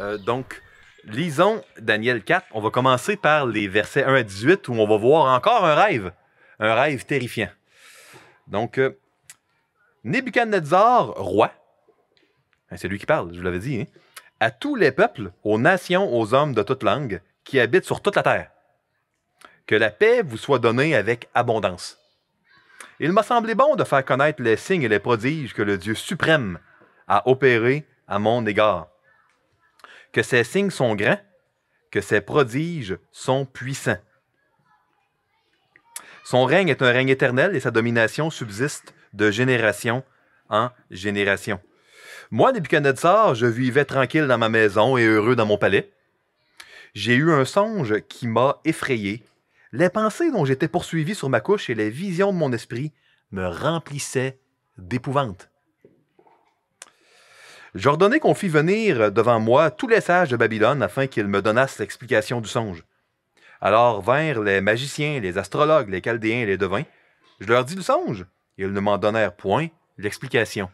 Euh, donc, lisons Daniel 4. On va commencer par les versets 1 à 18 où on va voir encore un rêve, un rêve terrifiant. Donc, euh, Nebuchadnezzar, roi, hein, c'est lui qui parle, je vous l'avais dit, hein, à tous les peuples, aux nations, aux hommes de toute langue qui habitent sur toute la terre. Que la paix vous soit donnée avec abondance. Il m'a semblé bon de faire connaître les signes et les prodiges que le Dieu suprême a opérés à mon égard que ses signes sont grands, que ses prodiges sont puissants. Son règne est un règne éternel et sa domination subsiste de génération en génération. Moi, Nebuchadnezzar, je vivais tranquille dans ma maison et heureux dans mon palais. J'ai eu un songe qui m'a effrayé. Les pensées dont j'étais poursuivi sur ma couche et les visions de mon esprit me remplissaient d'épouvante. J'ordonnai qu'on fît venir devant moi tous les sages de Babylone afin qu'ils me donnassent l'explication du songe. Alors vinrent les magiciens, les astrologues, les chaldéens et les devins. Je leur dis le songe. Ils ne m'en donnèrent point l'explication.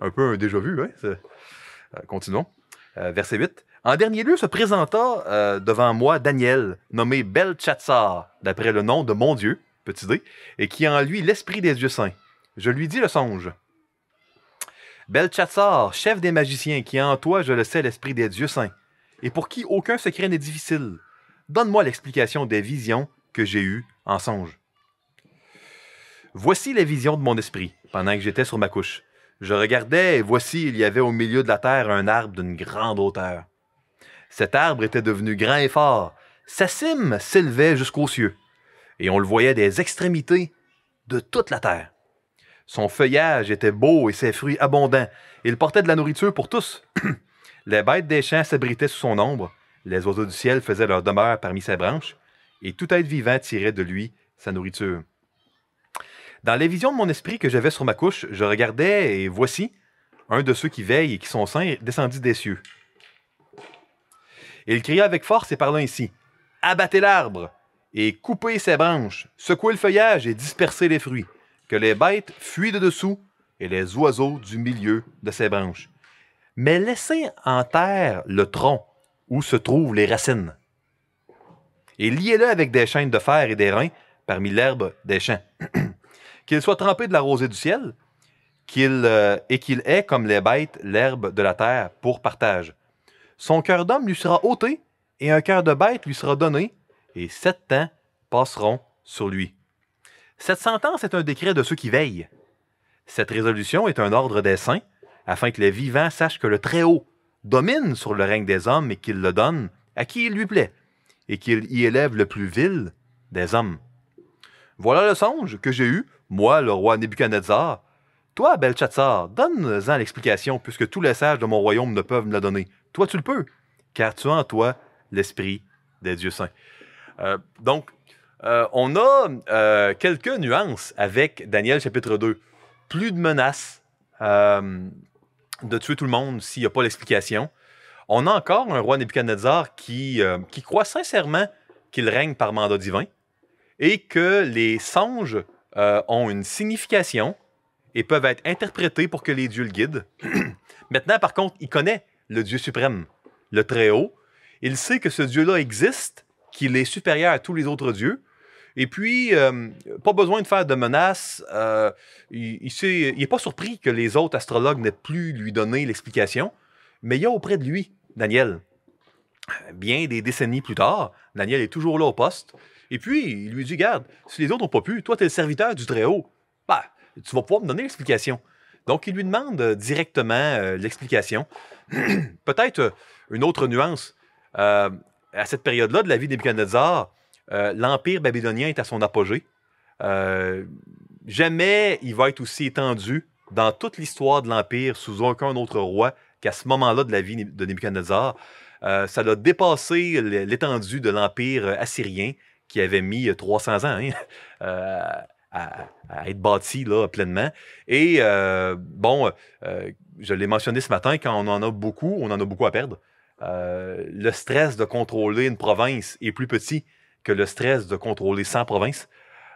Un peu un déjà vu, hein? Euh, continuons. Euh, verset 8. En dernier lieu se présenta euh, devant moi Daniel, nommé Belchatsar, d'après le nom de mon Dieu, petit d, et qui en lui l'esprit des dieux saints. Je lui dis le songe. « Belchatsar, chef des magiciens, qui en toi, je le sais, l'esprit des dieux saints, et pour qui aucun secret n'est difficile, donne-moi l'explication des visions que j'ai eues en songe. Voici les visions de mon esprit, pendant que j'étais sur ma couche. Je regardais, et voici, il y avait au milieu de la terre un arbre d'une grande hauteur. Cet arbre était devenu grand et fort. Sa cime s'élevait jusqu'aux cieux, et on le voyait des extrémités de toute la terre. Son feuillage était beau et ses fruits abondants. Il portait de la nourriture pour tous. les bêtes des champs s'abritaient sous son ombre. Les oiseaux du ciel faisaient leur demeure parmi ses branches. Et tout être vivant tirait de lui sa nourriture. Dans les visions de mon esprit que j'avais sur ma couche, je regardais et voici, un de ceux qui veillent et qui sont saints descendit des cieux. Il cria avec force et parla ainsi Abattez l'arbre et coupez ses branches, secouez le feuillage et dispersez les fruits que les bêtes fuient de dessous et les oiseaux du milieu de ses branches. Mais laissez en terre le tronc où se trouvent les racines et liez-le avec des chaînes de fer et des reins parmi l'herbe des champs. qu'il soit trempé de la rosée du ciel qu'il, euh, et qu'il ait, comme les bêtes, l'herbe de la terre pour partage. Son cœur d'homme lui sera ôté et un cœur de bête lui sera donné, et sept ans passeront sur lui. Cette sentence est un décret de ceux qui veillent. Cette résolution est un ordre des saints, afin que les vivants sachent que le Très-Haut domine sur le règne des hommes et qu'il le donne à qui il lui plaît, et qu'il y élève le plus vil des hommes. Voilà le songe que j'ai eu, moi, le roi Nebuchadnezzar. Toi, Belchazzar, donne-en l'explication, puisque tous les sages de mon royaume ne peuvent me la donner. Toi, tu le peux, car tu as en toi l'esprit des dieux saints. Euh, donc, euh, on a euh, quelques nuances avec Daniel chapitre 2. Plus de menaces euh, de tuer tout le monde s'il n'y a pas l'explication. On a encore un roi Nebuchadnezzar qui, qui croit sincèrement qu'il règne par mandat divin et que les songes ont une signification et peuvent être interprétés pour que les dieux le guident. Maintenant, par contre, il connaît le Dieu suprême, le Très-Haut. Il sait que ce Dieu-là existe qu'il est supérieur à tous les autres dieux, et puis, euh, pas besoin de faire de menaces. Euh, il n'est il pas surpris que les autres astrologues n'aient plus lui donné l'explication, mais il y a auprès de lui, Daniel. Bien des décennies plus tard, Daniel est toujours là au poste. Et puis, il lui dit Garde, si les autres n'ont pas pu, toi, tu es le serviteur du Très-Haut. Bah, tu vas pouvoir me donner l'explication. Donc, il lui demande euh, directement l'explication. Peut-être une autre nuance. à cette période-là de la vie des Buchanazars, euh, l'Empire babylonien est à son apogée. Euh, jamais il va être aussi étendu dans toute l'histoire de l'Empire sous aucun autre roi qu'à ce moment-là de la vie de Nebuchadnezzar. Euh, ça l'a dépassé l'étendue de l'Empire assyrien qui avait mis 300 ans hein, à, à, être bâti là, pleinement. Et bon, je l'ai mentionné ce matin, quand on en a beaucoup, on en a beaucoup à perdre. le stress de contrôler une province est plus petit que le stress de contrôler 100 provinces.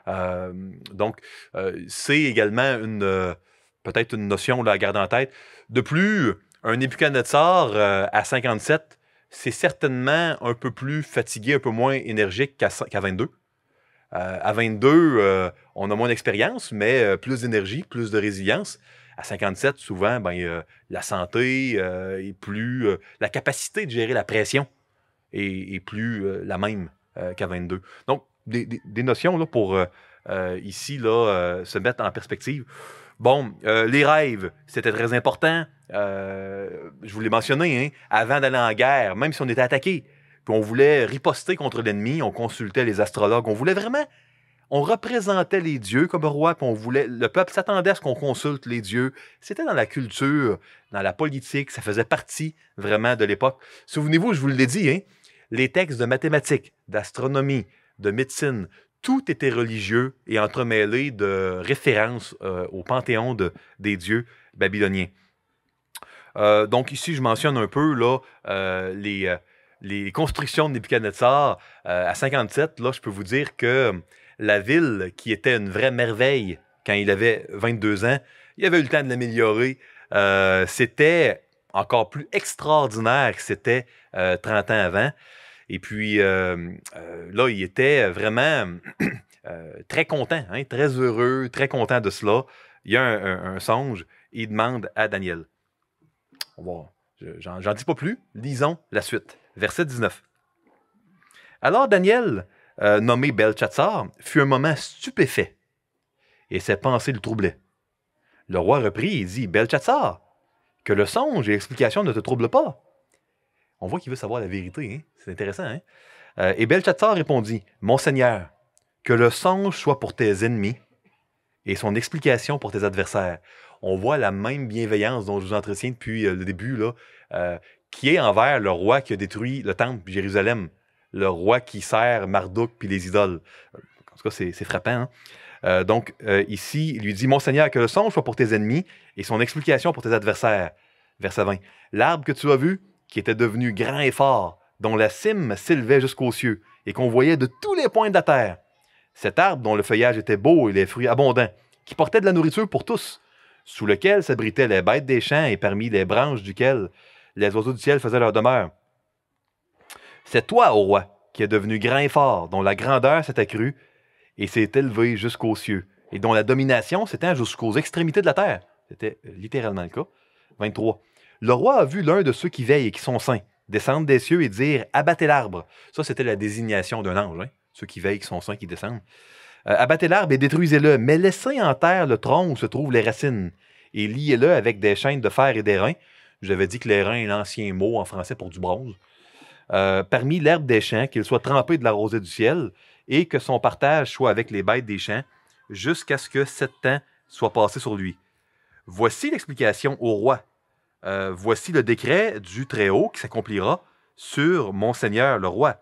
Euh, donc, euh, c'est également une euh, peut-être une notion à garder en tête. De plus, un Nebuchadnezzar à 57, c'est certainement un peu plus fatigué, un peu moins énergique qu'à 22. à 22, on a moins d'expérience, mais plus d'énergie, plus de résilience. À 57, souvent, ben, la santé est plus. la capacité de gérer la pression est plus la même. Euh, qu'à 22. Donc, des, notions là, pour euh, euh, ici là, se mettre en perspective. Bon, les rêves, c'était très important. je vous l'ai mentionné, hein, avant d'aller en guerre, même si on était attaqué, puis on voulait riposter contre l'ennemi, on consultait les astrologues, on voulait vraiment. On représentait les dieux comme roi, puis on voulait. Le peuple s'attendait à ce qu'on consulte les dieux. C'était dans la culture, dans la politique, ça faisait partie vraiment de l'époque. Souvenez-vous, je vous l'ai dit, hein, les textes de mathématiques, d'astronomie, de médecine, tout était religieux et entremêlé de références euh, au panthéon des dieux babyloniens. Euh, donc ici, je mentionne un peu là, euh, les, constructions de Nebuchadnezzar. à 57, là, je peux vous dire que la ville, qui était une vraie merveille quand il avait 22 ans, il avait eu le temps de l'améliorer. c'était encore plus extraordinaire que c'était 30 ans avant. Et puis euh, euh, là, il était vraiment euh, très content, hein, très heureux, très content de cela. Il y a un, songe, il demande à Daniel. On j'en dis pas plus, lisons la suite. Verset 19. Alors Daniel, nommé Belchatsar, fut un moment stupéfait, et ses pensées le troublaient. Le roi reprit et dit Belchatsar, que le songe et l'explication ne te troublent pas, on voit qu'il veut savoir la vérité. Hein. C'est intéressant. Hein? Euh, et Belchatsar répondit Monseigneur, que le songe soit pour tes ennemis et son explication pour tes adversaires. On voit la même bienveillance dont je vous entretiens depuis euh, le début, là, euh, qui est envers le roi qui a détruit le temple de Jérusalem, le roi qui sert Marduk puis les idoles. En tout cas, c'est frappant. Hein. donc, ici, il lui dit Monseigneur, que le songe soit pour tes ennemis et son explication pour tes adversaires. Verset 20. L'arbre que tu as vu, qui était devenu grand et fort, dont la cime s'élevait jusqu'aux cieux, et qu'on voyait de tous les points de la terre. Cet arbre dont le feuillage était beau et les fruits abondants, qui portait de la nourriture pour tous, sous lequel s'abritaient les bêtes des champs et parmi les branches duquel les oiseaux du ciel faisaient leur demeure. C'est toi, ô roi, qui es devenu grand et fort, dont la grandeur s'est accrue et s'est élevée jusqu'aux cieux, et dont la domination s'étend jusqu'aux extrémités de la terre. C'était littéralement le cas. 23. Le roi a vu l'un de ceux qui veillent et qui sont saints descendre des cieux et dire Abattez l'arbre. Ça, c'était la désignation d'un ange, hein, ceux qui veillent, qui sont saints, qui descendent. Euh, abattez l'arbre et détruisez-le, mais laissez en terre le tronc où se trouvent les racines et liez-le avec des chaînes de fer et des reins. J'avais dit que les reins est l'ancien mot en français pour du bronze. Euh, parmi l'herbe des champs, qu'il soit trempé de la rosée du ciel et que son partage soit avec les bêtes des champs jusqu'à ce que sept ans soient passés sur lui. Voici l'explication au roi euh, voici le décret du Très-Haut qui s'accomplira sur Monseigneur le roi.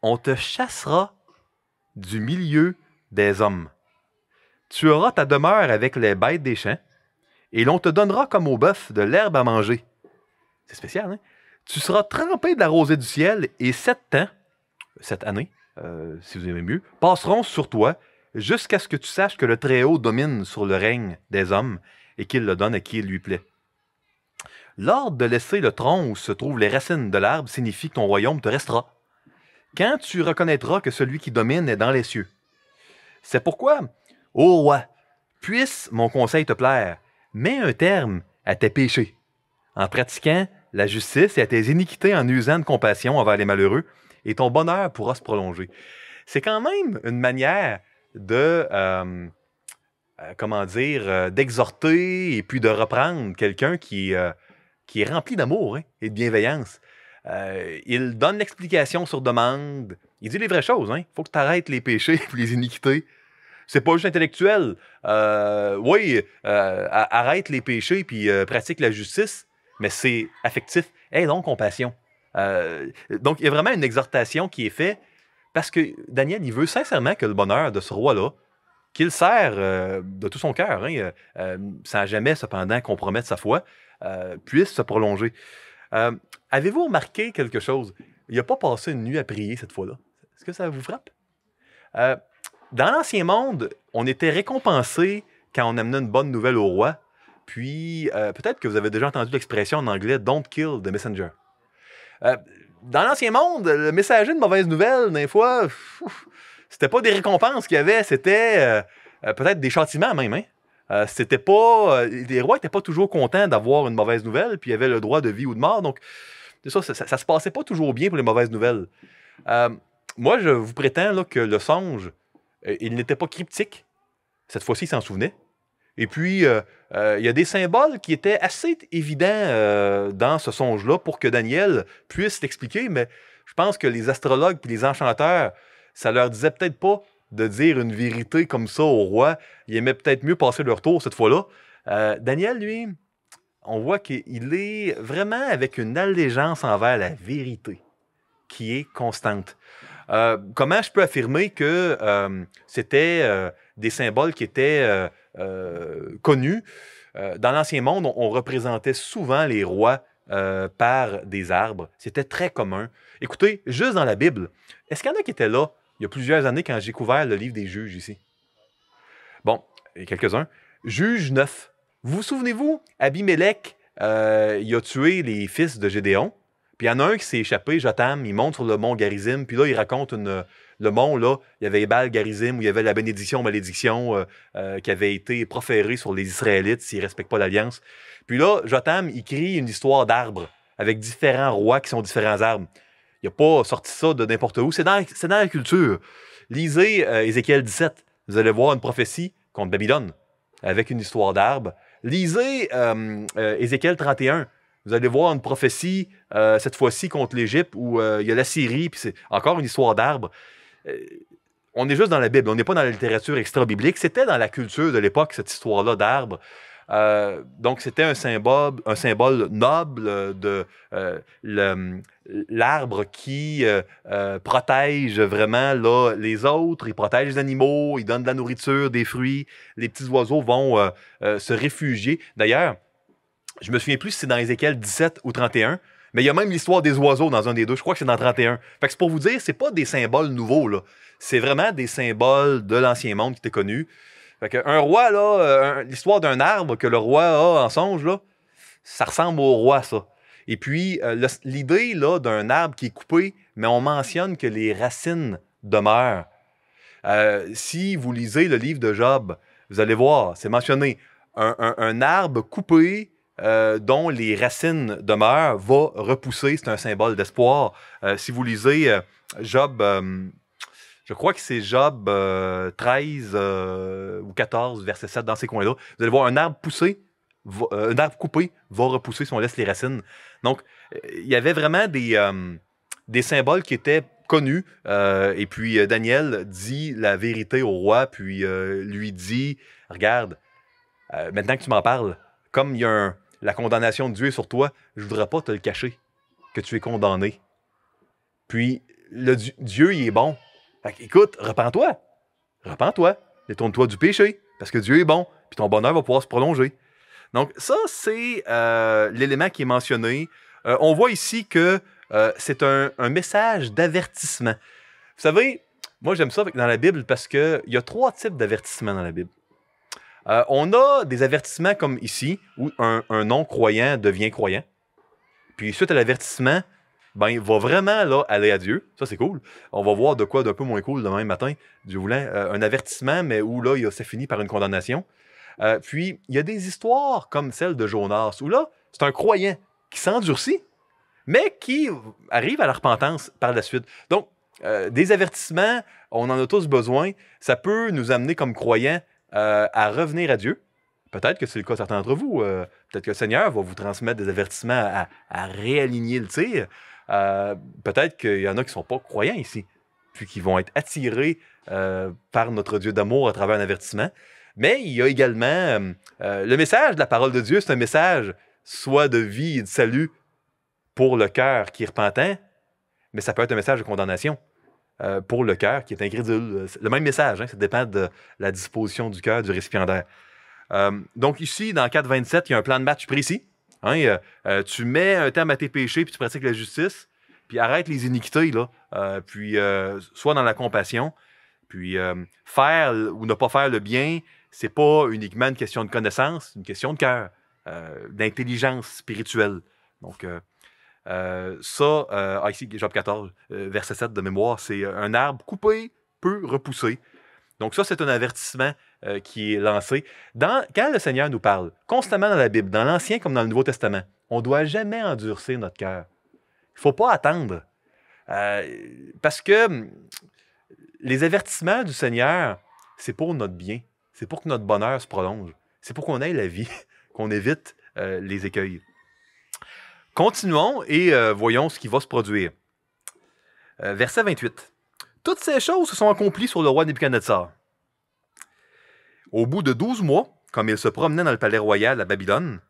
On te chassera du milieu des hommes. Tu auras ta demeure avec les bêtes des champs, et l'on te donnera comme au bœuf de l'herbe à manger. C'est spécial, hein? Tu seras trempé de la rosée du ciel, et sept ans, cette euh, année, euh, si vous aimez mieux, passeront sur toi jusqu'à ce que tu saches que le Très-Haut domine sur le règne des hommes et qu'il le donne à qui il lui plaît. L'ordre de laisser le tronc où se trouvent les racines de l'arbre signifie que ton royaume te restera. Quand tu reconnaîtras que celui qui domine est dans les cieux. C'est pourquoi, ô roi, puisse mon conseil te plaire, mets un terme à tes péchés, en pratiquant la justice et à tes iniquités en usant de compassion envers les malheureux, et ton bonheur pourra se prolonger. C'est quand même une manière de, euh, euh, comment dire, euh, d'exhorter et puis de reprendre quelqu'un qui qui est rempli d'amour hein, et de bienveillance. Euh, il donne l'explication sur demande. Il dit les vraies choses. Il hein. faut que tu arrêtes les péchés et les iniquités. C'est pas juste intellectuel. Euh, oui, euh, arrête les péchés puis pratique la justice, mais c'est affectif. et non compassion. donc, il y a vraiment une exhortation qui est faite parce que Daniel, il veut sincèrement que le bonheur de ce roi-là, qu'il sert de tout son cœur, hein, sans jamais cependant compromettre sa foi, euh, puisse se prolonger. Euh, avez-vous remarqué quelque chose? Il a pas passé une nuit à prier cette fois-là. Est-ce que ça vous frappe? Euh, dans l'Ancien Monde, on était récompensé quand on amenait une bonne nouvelle au roi. Puis, peut-être que vous avez déjà entendu l'expression en anglais « don't kill the messenger Dans l'Ancien Monde, le messager de mauvaise nouvelle, des fois, c'était pas des récompenses qu'il y avait, c'était peut-être des châtiments même. Hein? Euh, c'était pas. Euh, les rois n'étaient pas toujours contents d'avoir une mauvaise nouvelle, puis ils avaient le droit de vie ou de mort. Donc, ça, ça, ne se passait pas toujours bien pour les mauvaises nouvelles. Euh, moi, je vous prétends que le songe, il n'était pas cryptique. Cette fois-ci, il s'en souvenait. Et puis, il y a des symboles qui étaient assez évidents dans ce songe-là pour que Daniel puisse l'expliquer, mais je pense que les astrologues et les enchanteurs, ça leur disait peut-être pas de dire une vérité comme ça au roi. Il aimait peut-être mieux passer leur tour cette fois-là. Euh, Daniel, lui, on voit qu'il est vraiment avec une allégeance envers la vérité qui est constante. Euh, comment je peux affirmer que euh, c'était des symboles qui étaient connus? dans l'Ancien Monde, on, représentait souvent les rois par des arbres. C'était très commun. Écoutez, juste dans la Bible, est-ce qu'il y en a qui étaient là il y a plusieurs années quand j'ai couvert le livre des juges ici. Bon, a quelques-uns. Juge 9. Vous vous souvenez-vous, Abimelech, euh, il a tué les fils de Gédéon. Puis il y en a un qui s'est échappé, Jotam, il montre le mont Garizim, puis là, il raconte le mont, là, il y avait Ebal Garizim, où il y avait la bénédiction, malédiction euh, euh, qui avait été proférée sur les Israélites s'ils ne respectent pas l'alliance. Puis là, Jotam, il crie une histoire d'arbres avec différents rois qui sont différents arbres. Il a pas sorti ça de n'importe où. C'est dans, dans, la culture. Lisez euh, Ézéchiel 17. Vous allez voir une prophétie contre Babylone avec une histoire d'arbre. Lisez euh, euh, Ézéchiel 31. Vous allez voir une prophétie, cette fois-ci, contre l'Égypte, où il y a la Syrie, puis c'est encore une histoire d'arbre. on est juste dans la Bible, on n'est pas dans la littérature extra-biblique. C'était dans la culture de l'époque, cette histoire-là d'arbre. donc, c'était un symbole, un symbole noble de le, l'arbre qui euh, euh, protège vraiment les autres, il protège les animaux, il donne de la nourriture, des fruits. Les petits oiseaux vont euh, se réfugier. D'ailleurs, je me souviens plus si c'est dans Ézéchiel 17 ou 31, mais il y a même l'histoire des oiseaux dans un des deux. Je crois que c'est dans 31. Fait c'est pour vous dire, c'est pas des symboles nouveaux. Là. C'est vraiment des symboles de l'ancien monde qui étaient connus. Fait un roi, là, l'histoire d'un arbre que le roi a en songe, là, ça ressemble au roi, ça. Et puis, euh, l'idée là d'un arbre qui est coupé, mais on mentionne que les racines demeurent. Euh, si vous lisez le livre de Job, vous allez voir, c'est mentionné, un, arbre coupé euh, dont les racines demeurent va repousser, c'est un symbole d'espoir. si vous lisez Job, je crois que c'est Job 13 ou 14, verset 7, dans ces coins-là, vous allez voir un arbre poussé, euh, un arbre coupé va repousser si on laisse les racines. Donc, il y avait vraiment des, euh, des symboles qui étaient connus. Euh, et puis, Daniel dit la vérité au roi, puis lui dit Regarde, maintenant que tu m'en parles, comme il y a la condamnation de Dieu sur toi, je voudrais pas te le cacher, que tu es condamné. Puis, le Dieu, il est bon. écoute, repends toi Repens-toi. Détourne-toi du péché, parce que Dieu est bon, puis ton bonheur va pouvoir se prolonger. Donc, ça, c'est euh, l'élément qui est mentionné. Euh, on voit ici que euh, c'est un, message d'avertissement. Vous savez, moi, j'aime ça dans la Bible parce qu'il y a trois types d'avertissements dans la Bible. on a des avertissements comme ici, où un, non-croyant devient croyant. Puis, suite à l'avertissement, ben, il va vraiment là, aller à Dieu. Ça, c'est cool. On va voir de quoi d'un peu moins cool demain matin. Je voulais un avertissement, mais où là, il a, ça finit par une condamnation. Euh, puis, il y a des histoires comme celle de Jonas, où là, c'est un croyant qui s'endurcit, mais qui arrive à la repentance par la suite. Donc, euh, des avertissements, on en a tous besoin. Ça peut nous amener comme croyants euh, à revenir à Dieu. Peut-être que c'est le cas de certains d'entre vous. Peut-être que le Seigneur va vous transmettre des avertissements à, à réaligner le tir. Peut-être qu'il y en a qui ne sont pas croyants ici, puis qui vont être attirés par notre Dieu d'amour à travers un avertissement. Mais il y a également euh, euh, le message de la parole de Dieu, c'est un message soit de vie et de salut pour le cœur qui est repentant, mais ça peut être un message de condamnation euh, pour le cœur qui est incrédule. Le même message, hein, ça dépend de la disposition du cœur du récipiendaire. donc ici, dans 4.27, il y a un plan de match précis. Hein, tu mets un terme à tes péchés, puis tu pratiques la justice, puis arrête les iniquités, là, puis sois dans la compassion, puis faire ou ne pas faire le bien, c'est pas uniquement une question de connaissance, une question de cœur, euh, d'intelligence spirituelle. Donc, euh, euh, ça, ici, Job 14, verset 7 de mémoire, c'est un arbre coupé peu repousser. Donc, ça, c'est un avertissement qui est lancé. quand le Seigneur nous parle, constamment dans la Bible, dans l'Ancien comme dans le Nouveau Testament, on ne doit jamais endurcir notre cœur. Il ne faut pas attendre. parce que hum, les avertissements du Seigneur, c'est pour notre bien c'est pour que notre bonheur se prolonge. C'est pour qu'on aille la vie, qu'on évite euh, les écueils. Continuons et euh, voyons ce qui va se produire. Euh, verset 28. Toutes ces choses se sont accomplies sur le roi Nebuchadnezzar. Au bout de douze mois, comme il se promenait dans le palais royal à Babylone,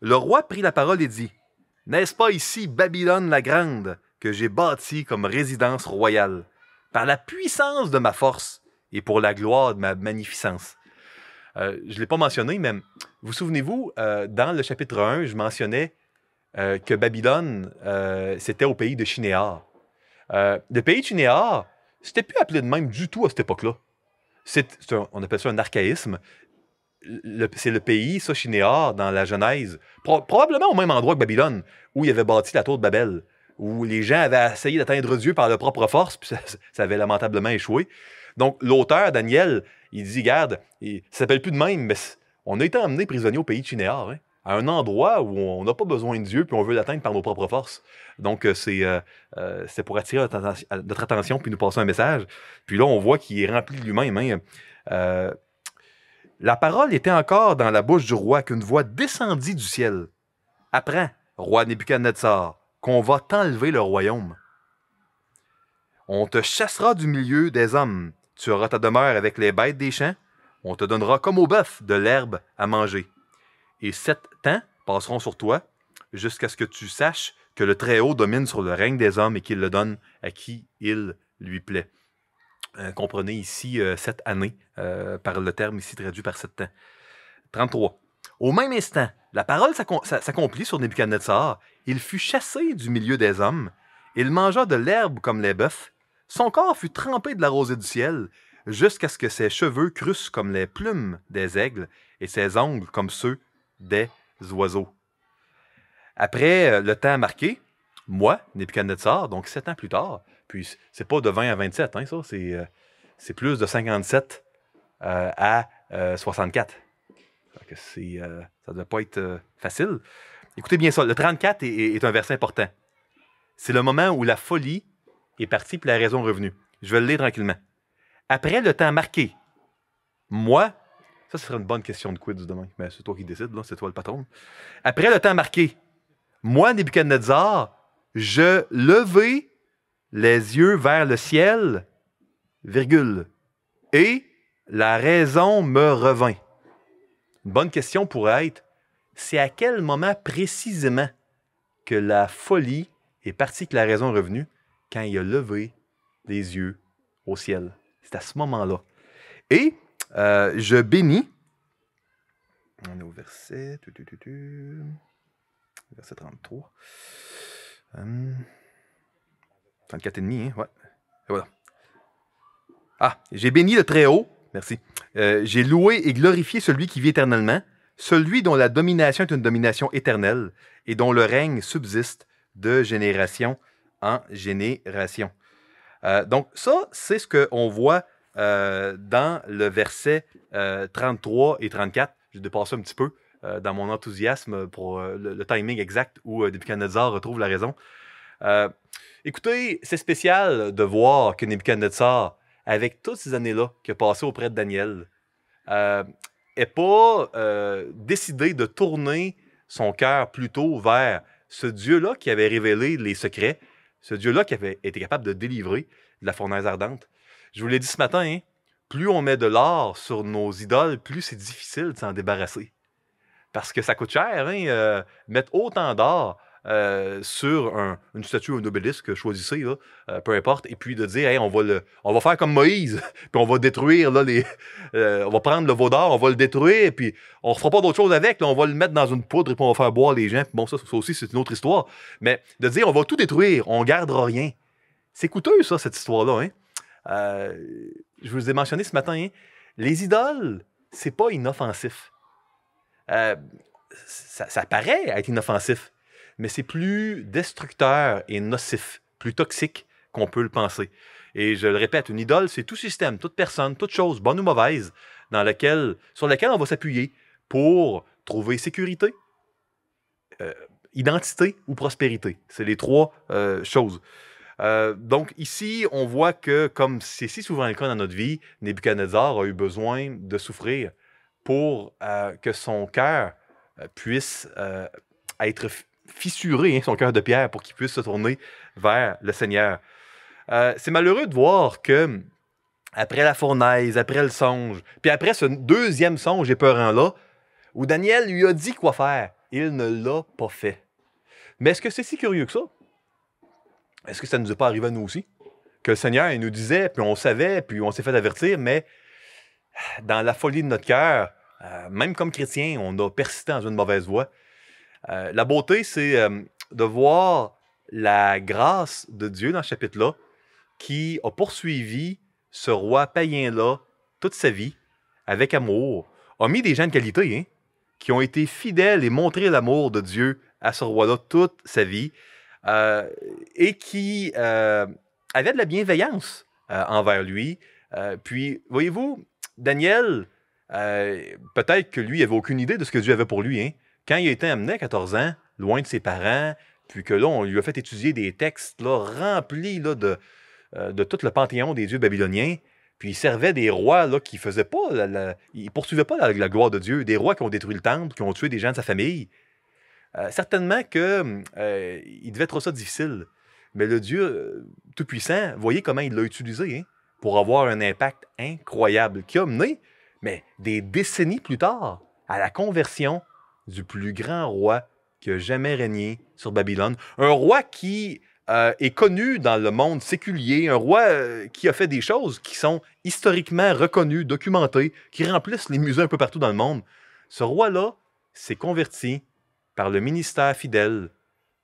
le roi prit la parole et dit N'est-ce pas ici Babylone la Grande que j'ai bâtie comme résidence royale, par la puissance de ma force et pour la gloire de ma magnificence euh, je ne l'ai pas mentionné, mais vous souvenez-vous, euh, dans le chapitre 1, je mentionnais euh, que Babylone, c'était au pays de Euh, le pays de ce c'était plus appelé de même du tout à cette époque-là. C'est, on appelle ça un archaïsme. c'est le pays, ça, Chinéar, dans la Genèse, probablement au même endroit que Babylone, où il avait bâti la tour de Babel, où les gens avaient essayé d'atteindre Dieu par leur propre force, puis ça avait lamentablement échoué. Donc, l'auteur, Daniel, il dit Garde, il s'appelle plus de même, mais on a été emmené prisonnier au pays de hein, à un endroit où on n'a pas besoin de Dieu, puis on veut l'atteindre par nos propres forces. Donc, euh, euh, euh, c'est pour attirer notre attention, puis nous passer un message. Puis là, on voit qu'il est rempli de lui-même. Hein. la parole était encore dans la bouche du roi qu'une voix descendit du ciel. Apprends, roi Nebuchadnezzar, qu'on va t'enlever le royaume. On te chassera du milieu des hommes. Tu auras ta demeure avec les bêtes des champs. On te donnera comme au bœuf de l'herbe à manger. Et sept temps passeront sur toi jusqu'à ce que tu saches que le Très-Haut domine sur le règne des hommes et qu'il le donne à qui il lui plaît. Euh, comprenez ici cette euh, sept années euh, par le terme ici traduit par sept temps. 33. Au même instant, la parole s'accomplit sur Nebuchadnezzar. Il fut chassé du milieu des hommes. Il mangea de l'herbe comme les bœufs son corps fut trempé de la rosée du ciel, jusqu'à ce que ses cheveux crussent comme les plumes des aigles et ses ongles comme ceux des oiseaux. Après euh, le temps marqué, moi, Nebuchadnezzar, donc sept ans plus tard, puis c'est pas de 20 à 27, hein, ça, c'est, euh, plus de 57 euh, à 64. Que ça ne doit pas être facile. Écoutez bien ça, le 34 est un verset important. C'est le moment où la folie est parti, puis la raison revenue. Je vais le lire tranquillement. Après le temps marqué, moi, ça, ce serait une bonne question de quiz demain, mais c'est toi qui décides, là, c'est toi le patron. Après le temps marqué, moi, Nebuchadnezzar, je levais les yeux vers le ciel, virgule, et la raison me revint. Une bonne question pourrait être, c'est à quel moment précisément que la folie est partie que la raison est revenue? quand il a levé les yeux au ciel. C'est à ce moment-là. Et euh, je bénis. On est au verset. verset 33. Hum, et demi, hein, ouais. Et voilà. Ah, j'ai béni le Très-Haut. Merci. Euh, j'ai loué et glorifié celui qui vit éternellement, celui dont la domination est une domination éternelle et dont le règne subsiste de génération en génération. Euh, donc ça, c'est ce qu'on voit euh, dans le verset 33 euh, et 34. J'ai dépassé un petit peu dans mon enthousiasme pour le, timing exact où Nebuchadnezzar retrouve la raison. écoutez, c'est spécial de voir que Nebuchadnezzar, avec toutes ces années-là qu'il a passées auprès de Daniel, n'est pas décidé de tourner son cœur plutôt vers ce Dieu-là qui avait révélé les secrets, ce Dieu-là qui avait été capable de délivrer de la fournaise ardente. Je vous l'ai dit ce matin, hein, plus on met de l'or sur nos idoles, plus c'est difficile de s'en débarrasser. Parce que ça coûte cher, hein, euh, mettre autant d'or euh, sur une statue ou un obélisque, choisissez, euh, peu importe, et puis de dire, on, va on va faire comme Moïse, puis on va détruire, les, euh, on va prendre le vaudor, on va le détruire, puis on ne fera pas d'autre chose avec, on va le mettre dans une poudre et puis on va faire boire les gens. bon, ça, aussi, c'est une autre histoire. Mais de dire, on va tout détruire, on ne gardera rien. C'est coûteux, ça, cette histoire-là. Hein. je vous ai mentionné ce matin, hein, les idoles, c'est pas inoffensif. ça, paraît être inoffensif mais c'est plus destructeur et nocif, plus toxique qu'on peut le penser. Et je le répète, une idole, c'est tout système, toute personne, toute chose, bonne ou mauvaise, dans laquelle, sur laquelle on va s'appuyer pour trouver sécurité, euh, identité ou prospérité. C'est les trois euh, choses. Euh, donc ici, on voit que, comme c'est si souvent le cas dans notre vie, Nebuchadnezzar a eu besoin de souffrir pour que son cœur puisse être fissurer hein, son cœur de pierre pour qu'il puisse se tourner vers le Seigneur. Euh, c'est malheureux de voir que, après la fournaise, après le songe, puis après ce deuxième songe épeurant-là, où Daniel lui a dit quoi faire, il ne l'a pas fait. Mais est-ce que c'est si curieux que ça? Est-ce que ça ne nous est pas arrivé à nous aussi? Que le Seigneur, il nous disait, puis on savait, puis on s'est fait avertir, mais dans la folie de notre cœur, euh, même comme chrétien, on a persisté dans une mauvaise voie. Euh, la beauté, c'est euh, de voir la grâce de Dieu dans ce chapitre-là, qui a poursuivi ce roi païen-là toute sa vie, avec amour, a mis des gens de qualité, hein, qui ont été fidèles et montré l'amour de Dieu à ce roi-là toute sa vie, euh, et qui avaient de la bienveillance envers lui. puis, voyez-vous, Daniel, peut-être que lui avait aucune idée de ce que Dieu avait pour lui, hein, quand il a été amené à 14 ans, loin de ses parents, puis que là, on lui a fait étudier des textes remplis là, de, euh, de tout le panthéon des dieux babyloniens, puis il servait des rois là, qui faisaient pas Il ne ils pas la, gloire de Dieu, des rois qui ont détruit le temple, qui ont tué des gens de sa famille. Euh, certainement que euh, il devait être ça difficile. Mais le Dieu Tout-Puissant, voyez comment il l'a utilisé hein, pour avoir un impact incroyable qui a mené, mais des décennies plus tard, à la conversion du plus grand roi qui a jamais régné sur Babylone. Un roi qui euh, est connu dans le monde séculier, un roi euh, qui a fait des choses qui sont historiquement reconnues, documentées, qui remplissent les musées un peu partout dans le monde. Ce roi-là s'est converti par le ministère fidèle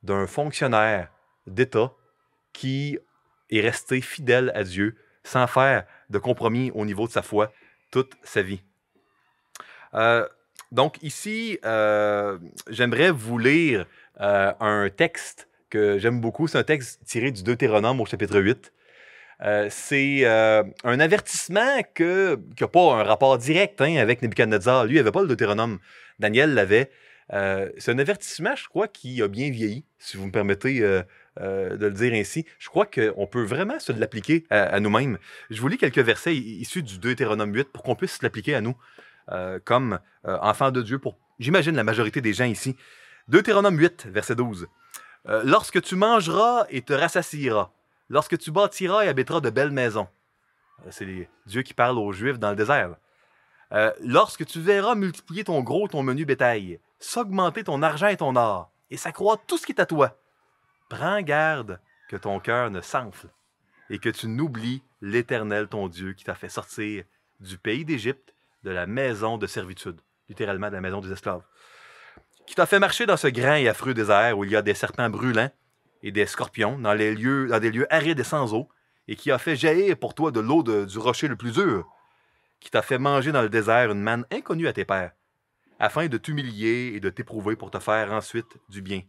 d'un fonctionnaire d'État qui est resté fidèle à Dieu sans faire de compromis au niveau de sa foi toute sa vie. Euh, donc ici, euh, j'aimerais vous lire euh, un texte que j'aime beaucoup. C'est un texte tiré du Deutéronome au chapitre 8. Euh, c'est un avertissement que, qui n'a pas un rapport direct hein, avec Nebuchadnezzar. Lui, il n'avait pas le Deutéronome. Daniel l'avait. c'est un avertissement, je crois, qui a bien vieilli, si vous me permettez de le dire ainsi. Je crois qu'on peut vraiment se l'appliquer à, à nous-mêmes. Je vous lis quelques versets issus du Deutéronome 8 pour qu'on puisse l'appliquer à nous. Euh, comme euh, enfant de Dieu pour, j'imagine, la majorité des gens ici. Deutéronome 8, verset 12. Euh, lorsque tu mangeras et te rassasieras, lorsque tu bâtiras et habiteras de belles maisons. C'est Dieu qui parle aux Juifs dans le désert. lorsque tu verras multiplier ton gros, ton menu bétail, s'augmenter ton argent et ton or, et s'accroître tout ce qui est à toi, prends garde que ton cœur ne s'enfle et que tu n'oublies l'Éternel ton Dieu qui t'a fait sortir du pays d'Égypte, de la maison de servitude, littéralement de la maison des esclaves, qui t'a fait marcher dans ce grand et affreux désert où il y a des serpents brûlants et des scorpions, dans, les lieux, dans des lieux arides et sans eau, et qui a fait jaillir pour toi de l'eau du rocher le plus dur, qui t'a fait manger dans le désert une manne inconnue à tes pères, afin de t'humilier et de t'éprouver pour te faire ensuite du bien.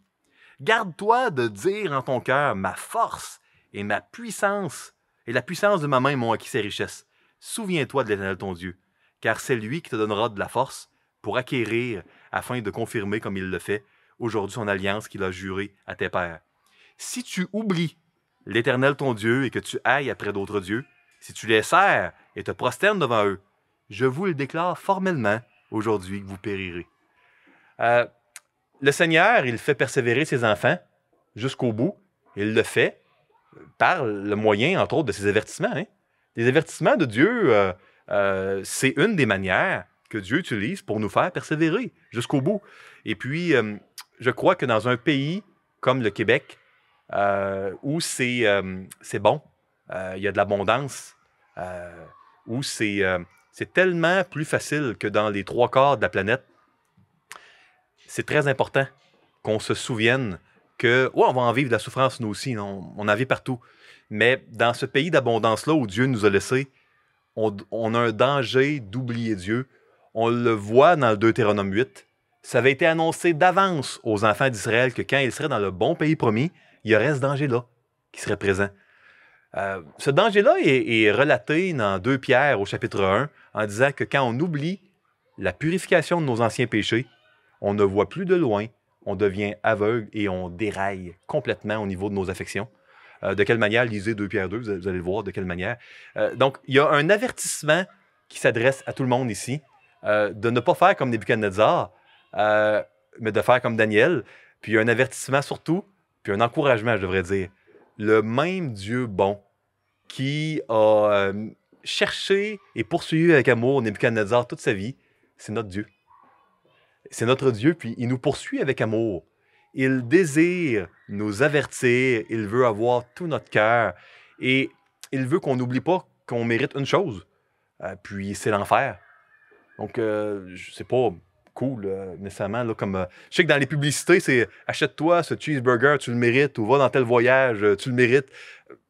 Garde-toi de dire en ton cœur ma force et ma puissance et la puissance de ma main m'ont acquis ces richesses. Souviens-toi de l'Éternel ton Dieu, car c'est lui qui te donnera de la force pour acquérir, afin de confirmer, comme il le fait, aujourd'hui son alliance qu'il a jurée à tes pères. Si tu oublies l'Éternel ton Dieu et que tu ailles après d'autres dieux, si tu les sers et te prosternes devant eux, je vous le déclare formellement aujourd'hui que vous périrez. Euh, le Seigneur, il fait persévérer ses enfants jusqu'au bout. Il le fait par le moyen, entre autres, de ses avertissements. Hein. des avertissements de Dieu, euh, euh, c'est une des manières que Dieu utilise pour nous faire persévérer jusqu'au bout. Et puis, euh, je crois que dans un pays comme le Québec, euh, où c'est bon, il y a de l'abondance, où c'est tellement plus facile que dans les trois quarts de la planète, c'est très important qu'on se souvienne que, ouais, on va en vivre la souffrance nous aussi, on, on en vit partout. Mais dans ce pays d'abondance-là où Dieu nous a laissés, on, a un danger d'oublier Dieu. On le voit dans le Deutéronome 8. Ça avait été annoncé d'avance aux enfants d'Israël que quand ils seraient dans le bon pays promis, il y aurait ce danger-là qui serait présent. Euh, ce danger-là est, est, relaté dans 2 Pierre au chapitre 1 en disant que quand on oublie la purification de nos anciens péchés, on ne voit plus de loin, on devient aveugle et on déraille complètement au niveau de nos affections. Euh, de quelle manière, lisez 2 Pierre 2, vous allez, le voir de quelle manière. Euh, donc, il y a un avertissement qui s'adresse à tout le monde ici, euh, de ne pas faire comme Nebuchadnezzar, mais de faire comme Daniel. Puis il y a un avertissement surtout, puis un encouragement, je devrais dire. Le même Dieu bon qui a cherché et poursuivi avec amour Nebuchadnezzar toute sa vie, c'est notre Dieu. C'est notre Dieu, puis il nous poursuit avec amour. Il désire nous avertir, il veut avoir tout notre cœur et il veut qu'on n'oublie pas qu'on mérite une chose, euh, puis c'est l'enfer. Donc, euh, c'est pas cool euh, nécessairement. Là, comme, euh, je sais que dans les publicités, c'est achète-toi ce cheeseburger, tu le mérites, ou va dans tel voyage, tu le mérites.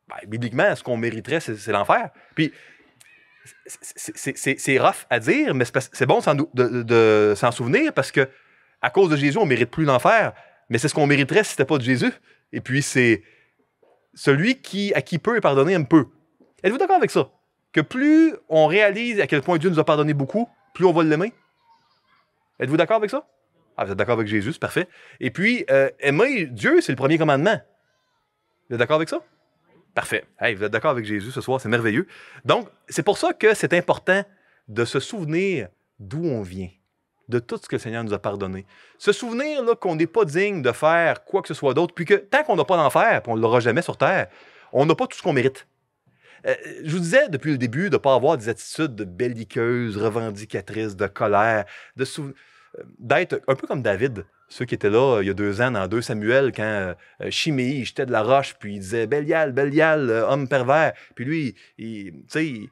Ben, bibliquement, ce qu'on mériterait, c'est l'enfer. Puis, c'est rough à dire, mais c'est bon de, de, de s'en souvenir parce que à cause de Jésus, on mérite plus l'enfer. Mais c'est ce qu'on mériterait si ce pas de Jésus. Et puis, c'est celui qui, à qui peut est pardonné aime peu. Êtes-vous d'accord avec ça? Que plus on réalise à quel point Dieu nous a pardonné beaucoup, plus on va l'aimer? Êtes-vous d'accord avec ça? Ah, vous êtes d'accord avec Jésus, c'est parfait. Et puis, euh, aimer Dieu, c'est le premier commandement. Vous êtes d'accord avec ça? Parfait. Hey, vous êtes d'accord avec Jésus ce soir, c'est merveilleux. Donc, c'est pour ça que c'est important de se souvenir d'où on vient de tout ce que le Seigneur nous a pardonné. Se souvenir là qu'on n'est pas digne de faire quoi que ce soit d'autre, puis que tant qu'on n'a pas d'enfer, puis on ne l'aura jamais sur Terre, on n'a pas tout ce qu'on mérite. Euh, je vous disais depuis le début de ne pas avoir des attitudes de belliqueuses, revendicatrices, de colère, de souvenir d'être un peu comme David, ceux qui étaient là euh, il y a deux ans dans 2 Samuel, quand Chiméi euh, jetait de la roche, puis il disait Belial, Belial, euh, homme pervers. Puis lui, il,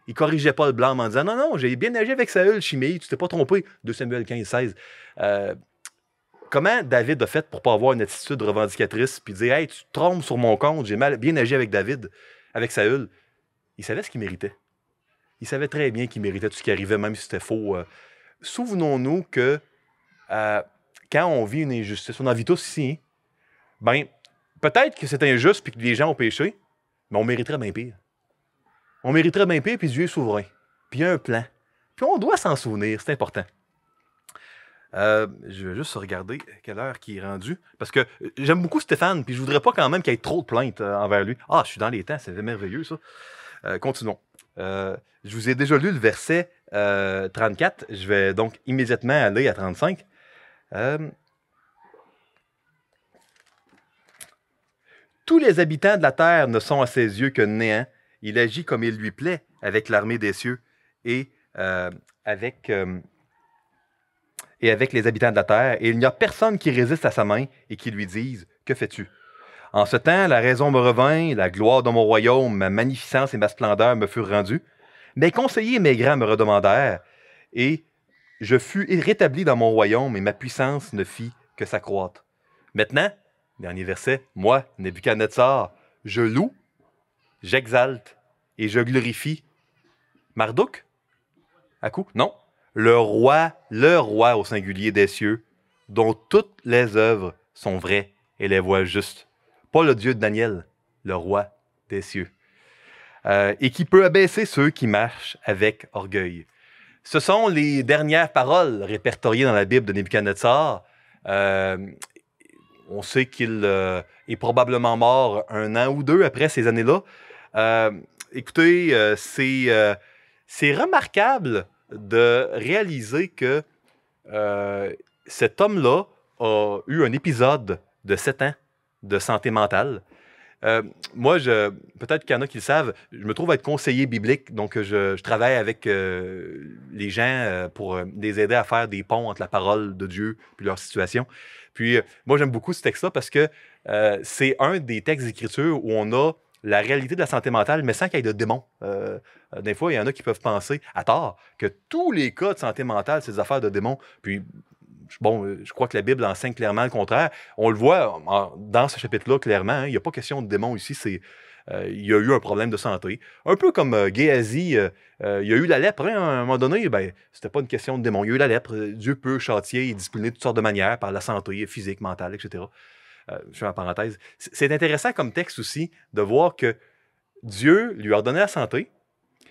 il corrigeait pas le blâme en disant Non, non, j'ai bien agi avec Saül, Chiméi, tu t'es pas trompé. 2 Samuel 15, 16. comment David a fait pour pas avoir une attitude revendicatrice, puis dire Hey, tu te trompes sur mon compte, j'ai mal, bien agi avec David, avec Saül. Il savait ce qu'il méritait. Il savait très bien qu'il méritait tout ce qui arrivait, même si c'était faux. Souvenons-nous que euh, quand on vit une injustice, on en vit tous ici, ben, peut-être que c'est injuste puis que les gens ont péché, mais on mériterait bien pire. On mériterait bien pire, puis Dieu est souverain. Puis il y a un plan. Puis on doit s'en souvenir, c'est important. Euh, je vais juste regarder quelle heure qui est rendue. Parce que euh, j'aime beaucoup Stéphane, puis je voudrais pas quand même qu'il y ait trop de plaintes envers lui. Ah, je suis dans les temps, c'est merveilleux ça. continuons. je vous ai déjà lu le verset 34. Je vais donc immédiatement aller à 35. Euh, Tous les habitants de la terre ne sont à ses yeux que néant. Il agit comme il lui plaît avec l'armée des cieux et euh, avec euh, et avec les habitants de la terre, et il n'y a personne qui résiste à sa main et qui lui dise Que fais-tu En ce temps, la raison me revint, la gloire de mon royaume, ma magnificence et ma splendeur me furent rendues. Mes conseillers et mes grands me redemandèrent, et je fus rétabli dans mon royaume et ma puissance ne fit que s'accroître. Maintenant, dernier verset, moi, Nebuchadnezzar, je loue, j'exalte et je glorifie Marduk À coup Non. Le roi, le roi au singulier des cieux, dont toutes les œuvres sont vraies et les voies justes. Pas le Dieu de Daniel, le roi des cieux. Euh, et qui peut abaisser ceux qui marchent avec orgueil. Ce sont les dernières paroles répertoriées dans la Bible de Nebuchadnezzar. Euh, on sait qu'il euh, est probablement mort un an ou deux après ces années-là. Euh, écoutez, c'est, c'est remarquable de réaliser que cet homme-là a eu un épisode de sept ans de santé mentale euh, moi, je, peut-être qu'il y en a qui le savent, je me trouve être conseiller biblique, donc je, travaille avec euh, les gens euh, pour les aider à faire des ponts entre la parole de Dieu et leur situation. Puis moi, j'aime beaucoup ce texte-là parce que c'est un des textes d'écriture où on a la réalité de la santé mentale, mais sans qu'il y ait de démons. des fois, il y en a qui peuvent penser, à tort, que tous les cas de santé mentale, c'est des affaires de démons. Puis Bon, euh, je crois que la Bible enseigne clairement le contraire. On le voit dans ce chapitre-là clairement. Hein, il n'y a pas question de démon ici. C'est euh, il y a eu un problème de santé. Un peu comme euh, euh il y a eu la lèpre hein, à un moment donné. Ben, c'était pas une question de démon. Il y a eu la lèpre. Dieu peut châtier et discipliner de toutes sortes de manières par la santé physique, mentale, etc. je fais en parenthèse. C'est intéressant comme texte aussi de voir que Dieu lui a donné la santé.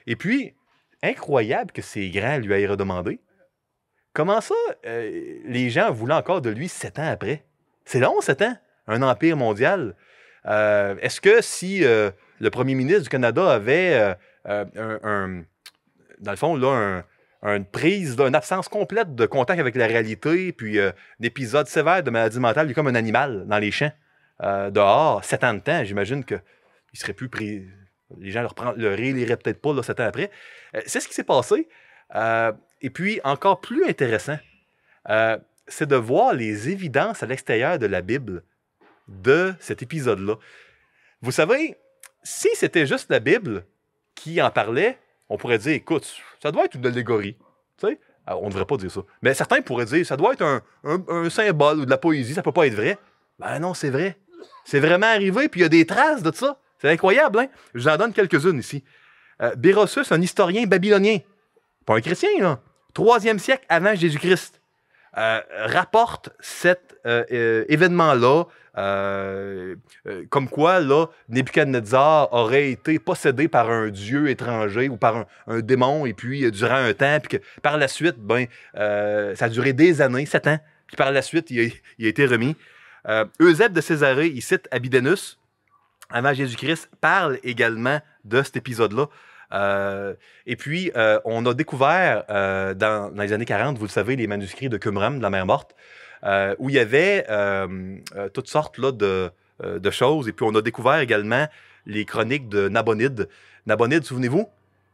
Et puis, incroyable que ces grains lui aient redemandé. Comment ça, euh, les gens voulaient encore de lui sept ans après? C'est long, sept ans, un empire mondial. Euh, est-ce que si euh, le premier ministre du Canada avait un, dans le fond, une prise, une absence complète de contact avec la réalité, puis un épisode sévère de maladie mentale, lui, comme un animal dans les champs, dehors, sept ans de temps, j'imagine qu'il serait plus pris. Les gens le, le riraient peut-être pas sept ans après. C'est ce qui s'est passé. Et puis, encore plus intéressant, euh, c'est de voir les évidences à l'extérieur de la Bible de cet épisode-là. Vous savez, si c'était juste la Bible qui en parlait, on pourrait dire, écoute, ça doit être une allégorie. Euh, on ne devrait pas dire ça. Mais certains pourraient dire, ça doit être un, symbole ou de la poésie, ça ne peut pas être vrai. Ben non, c'est vrai. C'est vraiment arrivé, puis il y a des traces de ça. C'est incroyable, hein? J'en donne quelques-unes ici. Euh, un historien babylonien. Pas un chrétien, là. Troisième siècle avant Jésus-Christ, euh, rapporte cet euh, euh, événement-là comme quoi là, Nebuchadnezzar aurait été possédé par un dieu étranger ou par un, démon, et puis durant un temps, puis que par la suite, ben, ça a duré des années, sept ans, puis par la suite, il a, été remis. Eusèbe de Césarée, il cite Abidénus avant Jésus-Christ, parle également de cet épisode-là. Euh, et puis, euh, on a découvert euh, dans, les années 40, vous le savez, les manuscrits de Qumran, de la mer morte, où il y avait toutes sortes là, de, choses. Et puis, on a découvert également les chroniques de Nabonide. Nabonide, souvenez-vous,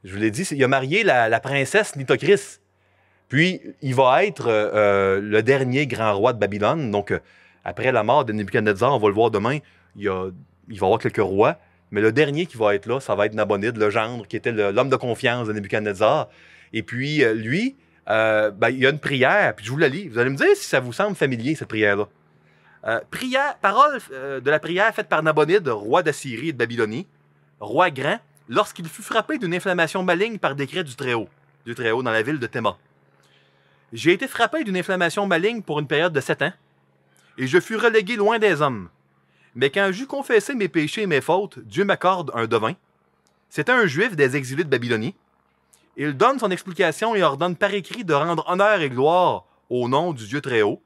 je vous l'ai dit, il a marié la, princesse Nitocris. Puis, il va être le dernier grand roi de Babylone. Donc, après la mort de Nebuchadnezzar, on va le voir demain, il, il va y avoir quelques rois. Mais le dernier qui va être là, ça va être Nabonide, le gendre, qui était l'homme de confiance de Nebuchadnezzar. Et puis, euh, lui, euh, ben, il y a une prière, puis je vous la lis. Vous allez me dire si ça vous semble familier, cette prière-là. Euh, parole de la prière faite par Nabonide, roi d'Assyrie et de Babylonie, roi grand, lorsqu'il fut frappé d'une inflammation maligne par décret du très du Très-Haut dans la ville de Téma. J'ai été frappé d'une inflammation maligne pour une période de sept ans, et je fus relégué loin des hommes. Mais quand j'eus confessé mes péchés et mes fautes, Dieu m'accorde un devin. C'était un juif des exilés de Babylonie. Il donne son explication et ordonne par écrit de rendre honneur et gloire au nom du Dieu très haut.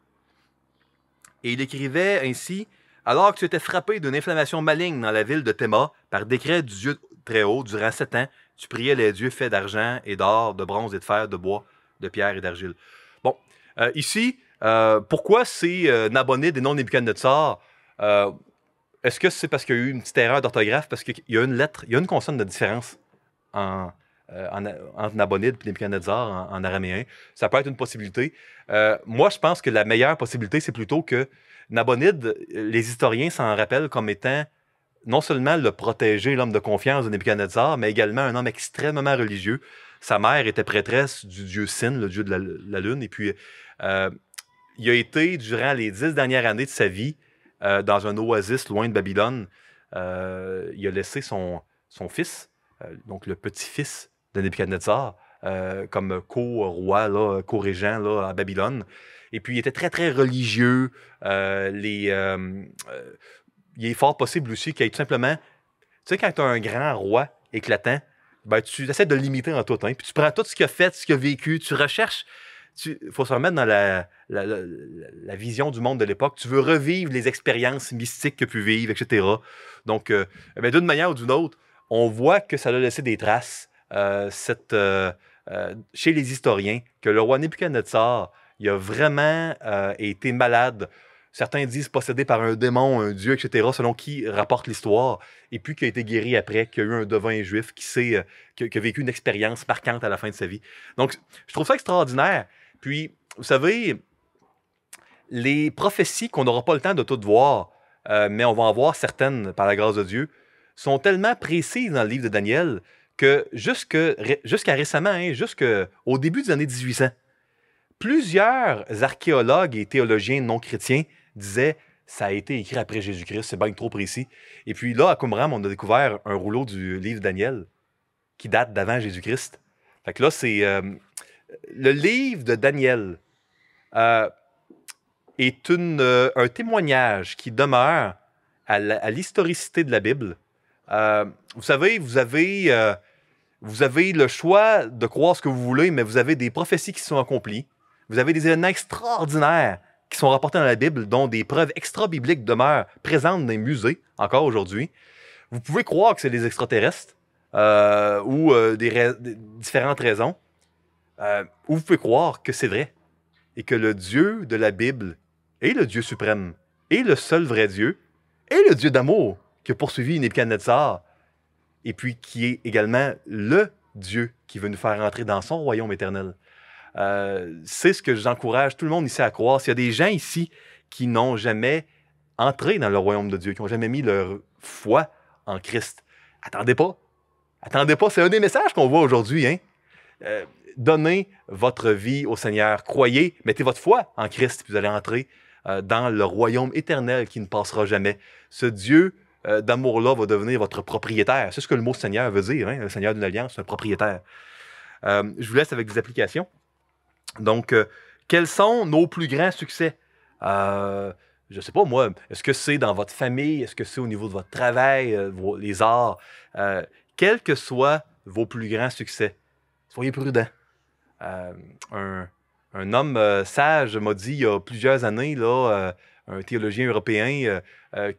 Et il écrivait ainsi Alors que tu étais frappé d'une inflammation maligne dans la ville de Théma, par décret du Dieu très haut, durant sept ans, tu priais les dieux faits d'argent et d'or, de bronze et de fer, de bois, de pierre et d'argile. Bon, euh, ici, euh, pourquoi c'est euh, Nabonide et non Nebuchadnezzar euh, est-ce que c'est parce qu'il y a eu une petite erreur d'orthographe, parce qu'il y a une lettre, il y a une consonne de différence en, euh, en, entre Nabonide et Nebuchadnezzar en, araméen. Ça peut être une possibilité. Euh, moi, je pense que la meilleure possibilité, c'est plutôt que Nabonide, les historiens s'en rappellent comme étant non seulement le protégé, l'homme de confiance de Nebuchadnezzar, mais également un homme extrêmement religieux. Sa mère était prêtresse du dieu Sin, le dieu de la, lune, et puis euh, il a été, durant les dix dernières années de sa vie, euh, dans un oasis loin de Babylone. Euh, il a laissé son, son fils, euh, donc le petit-fils de Nebuchadnezzar, comme co-roi, co-régent à Babylone. Et puis, il était très, très religieux. il est fort possible aussi qu'il y ait tout simplement... Tu sais, quand tu as un grand roi éclatant, ben, tu essaies de limiter en tout. Hein, puis tu prends tout ce qu'il a fait, ce qu'il a vécu, tu recherches il faut se remettre dans la, vision du monde de l'époque. Tu veux revivre les expériences mystiques que tu vivre, etc. Donc, euh, eh d'une manière ou d'une autre, on voit que ça a laissé des traces euh, euh, chez les historiens, que le roi Nebuchadnezzar, il a vraiment été malade. Certains disent possédé par un démon, un dieu, etc., selon qui rapporte l'histoire, et puis qui a été guéri après, qui a eu un devin juif, qui, sait, qui a vécu une expérience marquante à la fin de sa vie. Donc, je trouve ça extraordinaire. Puis, vous savez, les prophéties qu'on n'aura pas le temps de toutes voir, euh, mais on va en voir certaines par la grâce de Dieu, sont tellement précises dans le livre de Daniel que jusqu'à récemment, hein, jusqu'au début des années 1800, plusieurs archéologues et théologiens non chrétiens disaient ça a été écrit après Jésus-Christ, c'est bien trop précis. Et puis là, à Qumran, on a découvert un rouleau du livre de Daniel qui date d'avant Jésus-Christ. Fait que là, c'est euh, le livre de Daniel euh, est euh, un témoignage qui demeure à l'historicité de la Bible. Euh, vous savez, vous avez, vous avez le choix de croire ce que vous voulez, mais vous avez des prophéties qui sont accomplies. Vous avez des événements extraordinaires qui sont rapportés dans la Bible, dont des preuves extra-bibliques demeurent présentes dans les musées encore aujourd'hui. Vous pouvez croire que c'est des extraterrestres ou des différentes raisons. Euh, où vous pouvez croire que c'est vrai et que le Dieu de la Bible est le Dieu suprême, est le seul vrai Dieu, est le Dieu d'amour qui a poursuivi Nebuchadnezzar, et puis qui est également le Dieu qui veut nous faire entrer dans son royaume éternel. Euh, c'est ce que j'encourage tout le monde ici à croire. S'il y a des gens ici qui n'ont jamais entré dans le royaume de Dieu, qui n'ont jamais mis leur foi en Christ, attendez pas. Attendez pas, c'est un des messages qu'on voit aujourd'hui. Hein? Euh, donnez votre vie au Seigneur. Croyez, mettez votre foi en Christ, puis vous allez entrer euh, dans le royaume éternel qui ne passera jamais. Ce Dieu euh, d'amour-là va devenir votre propriétaire. C'est ce que le mot Seigneur veut dire. Hein. Le Seigneur d'une alliance, un propriétaire. Euh, je vous laisse avec des applications. Donc, quels sont nos plus grands succès? je ne sais pas moi, est-ce que c'est dans votre famille? Est-ce que c'est au niveau de votre travail, vos, les arts? quels que soient vos plus grands succès, soyez prudents. Euh, un, homme euh, sage m'a dit il y a plusieurs années, là, euh, un théologien européen,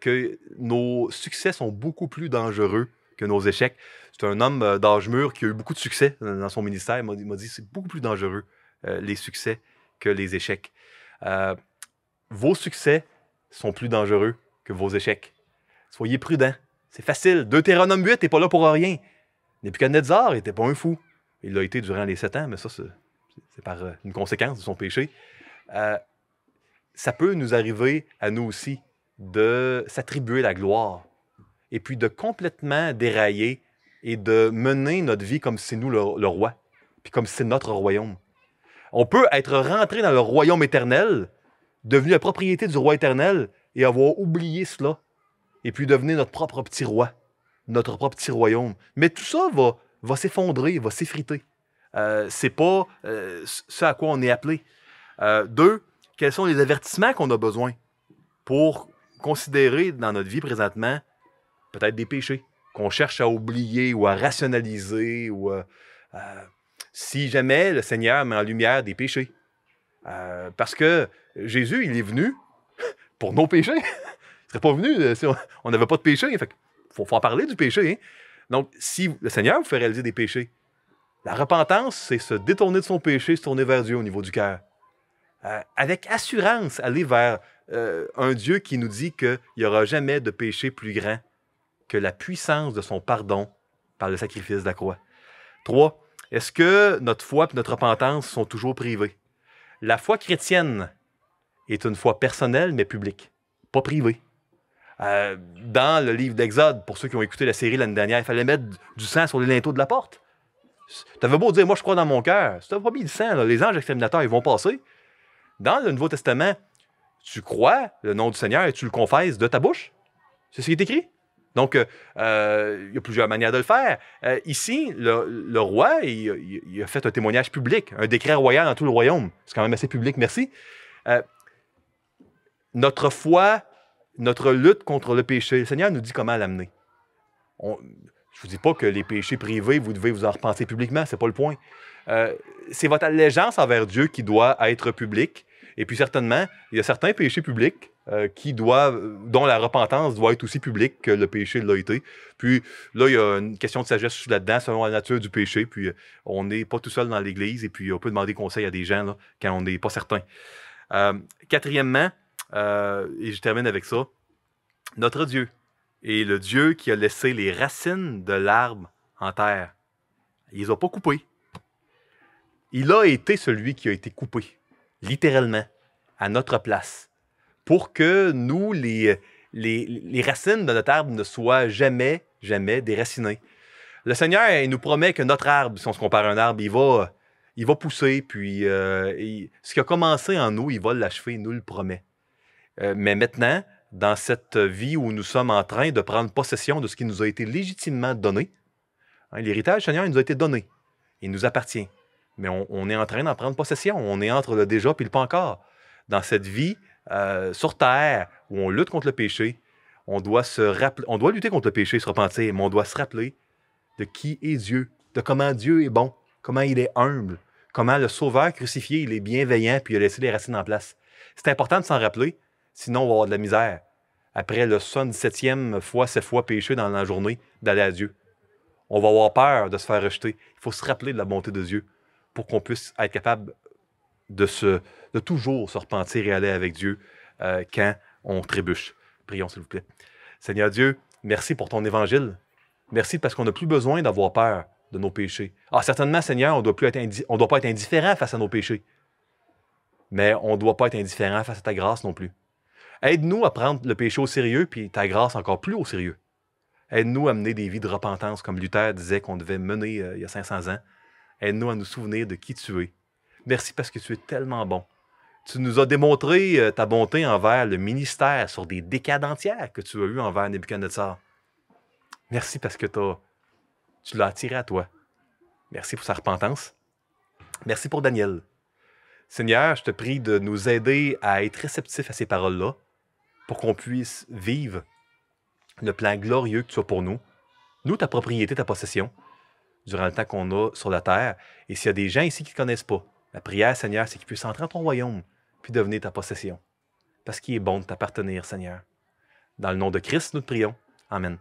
que nos succès sont beaucoup plus dangereux que nos échecs. C'est un homme d'âge mûr qui a eu beaucoup de succès dans son ministère. Il m'a dit, c'est beaucoup plus dangereux les succès que les échecs. vos succès sont plus dangereux que vos échecs. Soyez prudents. C'est facile. Deutéronome 8 n'est pas là pour rien. Nebuchadnezzar n'était pas un fou. Il l'a été durant les sept ans, mais ça, c'est par euh, une conséquence de son péché. Euh, ça peut nous arriver à nous aussi de s'attribuer la gloire et puis de complètement dérailler et de mener notre vie comme si c'est nous le, roi, puis comme si c'est notre royaume. On peut être rentré dans le royaume éternel, devenu la propriété du roi éternel et avoir oublié cela, et puis devenir notre propre petit roi, notre propre petit royaume. Mais tout ça va va s'effondrer, va s'effriter. Euh, c'est pas euh, ce à quoi on est appelé. Euh, deux, quels sont les avertissements qu'on a besoin pour considérer dans notre vie présentement peut-être des péchés qu'on cherche à oublier ou à rationaliser ou si jamais le Seigneur met en lumière des péchés. parce que Jésus, il est venu pour nos péchés. il serait pas venu si on n'avait pas de péché. Il faut, faut parler du péché. Hein. Donc, si le Seigneur vous fait réaliser des péchés, la repentance, c'est se détourner de son péché, se tourner vers Dieu au niveau du cœur. Euh, avec assurance, aller vers euh, un Dieu qui nous dit qu'il n'y aura jamais de péché plus grand que la puissance de son pardon par le sacrifice de la croix. Trois, est-ce que notre foi et notre repentance sont toujours privées? La foi chrétienne est une foi personnelle mais publique, pas privée. Euh, dans le livre d'Exode, pour ceux qui ont écouté la série l'année dernière, il fallait mettre du sang sur les linteaux de la porte. Tu avais beau dire, moi je crois dans mon cœur, si pas mis du sang, les anges exterminateurs, ils vont passer. Dans le Nouveau Testament, tu crois le nom du Seigneur et tu le confesses de ta bouche. C'est ce qui est écrit. Donc, euh, euh, il y a plusieurs manières de le faire. ici, le, roi, il, a fait un témoignage public, un décret royal dans tout le royaume. C'est quand même assez public, merci. notre foi notre lutte contre le péché. Le Seigneur nous dit comment l'amener. je ne vous dis pas que les péchés privés, vous devez vous en repenser publiquement, ce n'est pas le point. Euh, c'est votre allégeance envers Dieu qui doit être publique. Et puis certainement, il y a certains péchés publics euh, qui doivent, dont la repentance doit être aussi publique que le péché de été. Puis là, il y a une question de sagesse là-dedans, selon la nature du péché. Puis euh, on n'est pas tout seul dans l'Église et puis on peut demander conseil à des gens quand on n'est pas certain. quatrièmement, euh, et je termine avec ça. Notre Dieu est le Dieu qui a laissé les racines de l'arbre en terre. Il les a pas coupées. Il a été celui qui a été coupé, littéralement, à notre place, pour que nous, les, les, racines de notre arbre ne soient jamais, jamais déracinées. Le Seigneur, il nous promet que notre arbre, si on se compare à un arbre, il va, il va pousser, puis euh, ce qui a commencé en nous, il va l'achever, il nous le promet. Euh, mais maintenant, dans cette vie où nous sommes en train de prendre possession de ce qui nous a été légitimement donné, hein, l'héritage, Seigneur, il nous a été donné. Il nous appartient. Mais on, est en train d'en prendre possession. On est entre le déjà et le pas encore. Dans cette vie euh, sur terre où on lutte contre le péché, on doit, se rappeler, on doit lutter contre le péché, se repentir, mais on doit se rappeler de qui est Dieu, de comment Dieu est bon, comment il est humble, comment le Sauveur crucifié, il est bienveillant, puis il a laissé les racines en place. C'est important de s'en rappeler, Sinon, on va avoir de la misère. Après le 77 septième fois, cette fois péché dans la journée, d'aller à Dieu. On va avoir peur de se faire rejeter. Il faut se rappeler de la bonté de Dieu pour qu'on puisse être capable de, se, de toujours se repentir et aller avec Dieu euh, quand on trébuche. Prions, s'il vous plaît. Seigneur Dieu, merci pour ton évangile. Merci parce qu'on n'a plus besoin d'avoir peur de nos péchés. Alors, ah, certainement, Seigneur, on ne doit, plus être on doit pas être indifférent face à nos péchés. Mais on ne doit pas être indifférent face à ta grâce non plus. Aide-nous à prendre le péché au sérieux, puis ta grâce encore plus au sérieux. Aide-nous à mener des vies de repentance, comme Luther disait qu'on devait mener euh, il y a 500 ans. Aide-nous à nous souvenir de qui tu es. Merci parce que tu es tellement bon. Tu nous as démontré euh, ta bonté envers le ministère sur des décades entières que tu as eues envers Nebuchadnezzar. Merci parce que tu l'as attiré à toi. Merci pour sa repentance. Merci pour Daniel. Seigneur, je te prie de nous aider à être réceptifs à ces paroles-là, pour qu'on puisse vivre le plan glorieux que tu as pour nous, nous, ta propriété, ta possession, durant le temps qu'on a sur la terre. Et s'il y a des gens ici qui ne connaissent pas, la prière, Seigneur, c'est qu'ils puissent entrer dans ton royaume, puis devenir ta possession. Parce qu'il est bon de t'appartenir, Seigneur. Dans le nom de Christ, nous te prions. Amen.